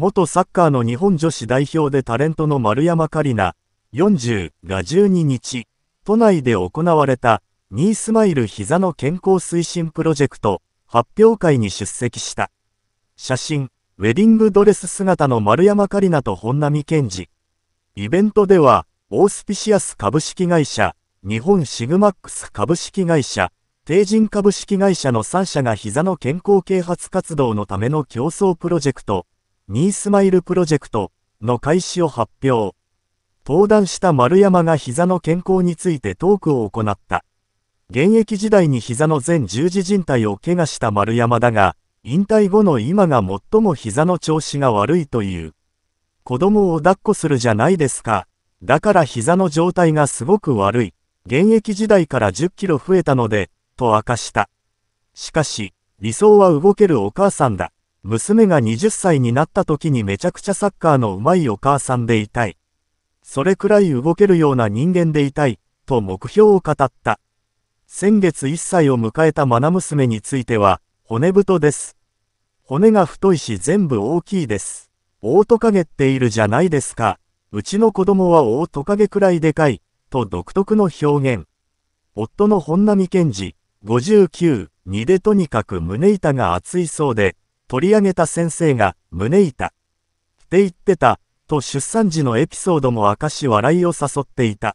元サッカーの日本女子代表でタレントの丸山桂里奈40が12日、都内で行われたニースマイル膝の健康推進プロジェクト発表会に出席した。写真、ウェディングドレス姿の丸山桂里奈と本並健治。イベントでは、オースピシアス株式会社、日本シグマックス株式会社、帝人株式会社の3社が膝の健康啓発活動のための競争プロジェクト、ニースマイルプロジェクトの開始を発表。登壇した丸山が膝の健康についてトークを行った。現役時代に膝の全十字靭帯を怪我した丸山だが、引退後の今が最も膝の調子が悪いという。子供を抱っこするじゃないですか。だから膝の状態がすごく悪い。現役時代から10キロ増えたので、と明かした。しかし、理想は動けるお母さんだ。娘が20歳になった時にめちゃくちゃサッカーの上手いお母さんでいたい。それくらい動けるような人間でいたい、と目標を語った。先月1歳を迎えた愛娘については、骨太です。骨が太いし全部大きいです。オトカゲっているじゃないですか。うちの子供はオトカゲくらいでかい、と独特の表現。夫の本並健二、59、2でとにかく胸板が厚いそうで、取り上げた先生が、胸板。って言ってた、と出産時のエピソードも明かし笑いを誘っていた。